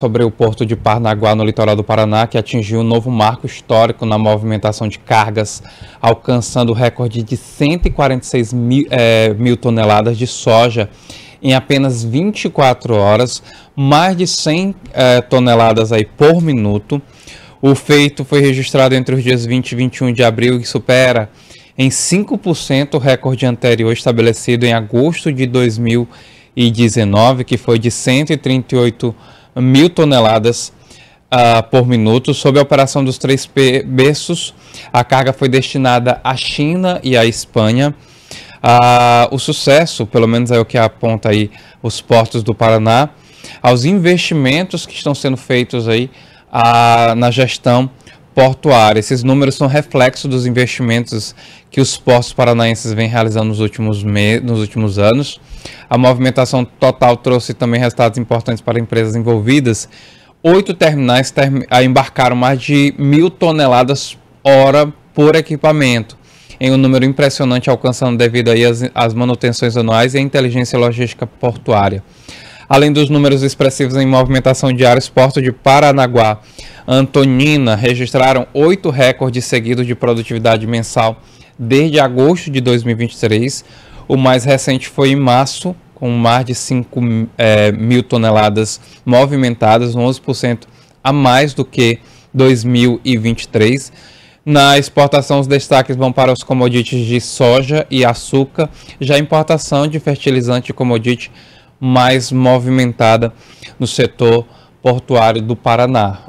sobre o porto de Parnaguá, no litoral do Paraná, que atingiu um novo marco histórico na movimentação de cargas, alcançando o recorde de 146 mil, é, mil toneladas de soja em apenas 24 horas, mais de 100 é, toneladas aí por minuto. O feito foi registrado entre os dias 20 e 21 de abril e supera em 5% o recorde anterior estabelecido em agosto de 2019, que foi de 138 toneladas mil toneladas uh, por minuto. Sob a operação dos três berços, a carga foi destinada à China e à Espanha. Uh, o sucesso, pelo menos é o que aponta aí os portos do Paraná, aos investimentos que estão sendo feitos aí uh, na gestão portuária. Esses números são reflexo dos investimentos que os portos paranaenses vêm realizando nos últimos, me... nos últimos anos. A movimentação total trouxe também resultados importantes para empresas envolvidas. Oito terminais term... embarcaram mais de mil toneladas hora por equipamento, em um número impressionante alcançando devido aí as às manutenções anuais e à inteligência logística portuária. Além dos números expressivos em movimentação diária, os portos de Paranaguá, Antonina registraram oito recordes seguidos de produtividade mensal desde agosto de 2023. O mais recente foi em março, com mais de 5 é, eh, mil toneladas movimentadas, 11% a mais do que 2023. Na exportação, os destaques vão para os commodities de soja e açúcar, já a importação de fertilizante e comodite mais movimentada no setor portuário do Paraná.